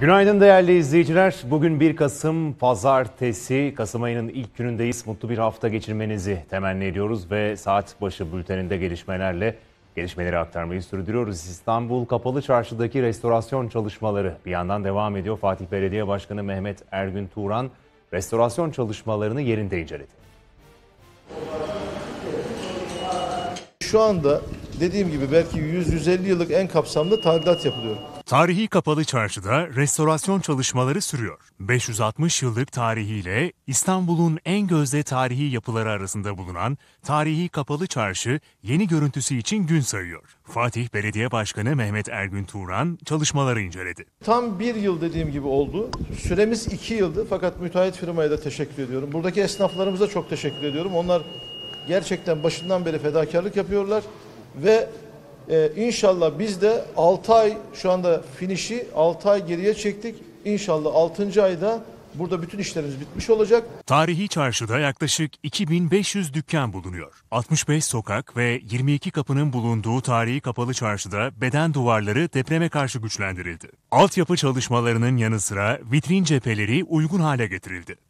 Günaydın değerli izleyiciler. Bugün 1 Kasım Pazartesi. Kasım ayının ilk günündeyiz. Mutlu bir hafta geçirmenizi temenni ediyoruz ve saat başı bülteninde gelişmelerle gelişmeleri aktarmayı sürdürüyoruz. İstanbul Kapalı Çarşı'daki restorasyon çalışmaları bir yandan devam ediyor. Fatih Belediye Başkanı Mehmet Ergün Turan restorasyon çalışmalarını yerinde inceledi. Şu anda dediğim gibi belki 100-150 yıllık en kapsamlı tadilat yapılıyor. Tarihi Kapalı Çarşı'da restorasyon çalışmaları sürüyor. 560 yıllık tarihiyle İstanbul'un en gözde tarihi yapıları arasında bulunan Tarihi Kapalı Çarşı yeni görüntüsü için gün sayıyor. Fatih Belediye Başkanı Mehmet Ergün Turan çalışmaları inceledi. Tam bir yıl dediğim gibi oldu. Süremiz iki yıldı fakat müteahhit firmaya da teşekkür ediyorum. Buradaki esnaflarımıza çok teşekkür ediyorum. Onlar gerçekten başından beri fedakarlık yapıyorlar ve ee, inşallah biz de 6 ay şu anda finişi 6 ay geriye çektik. İnşallah 6. ayda Burada bütün işlerimiz bitmiş olacak. Tarihi çarşıda yaklaşık 2500 dükkan bulunuyor. 65 sokak ve 22 kapının bulunduğu tarihi kapalı çarşıda beden duvarları depreme karşı güçlendirildi. Altyapı çalışmalarının yanı sıra vitrin cepheleri uygun hale getirildi.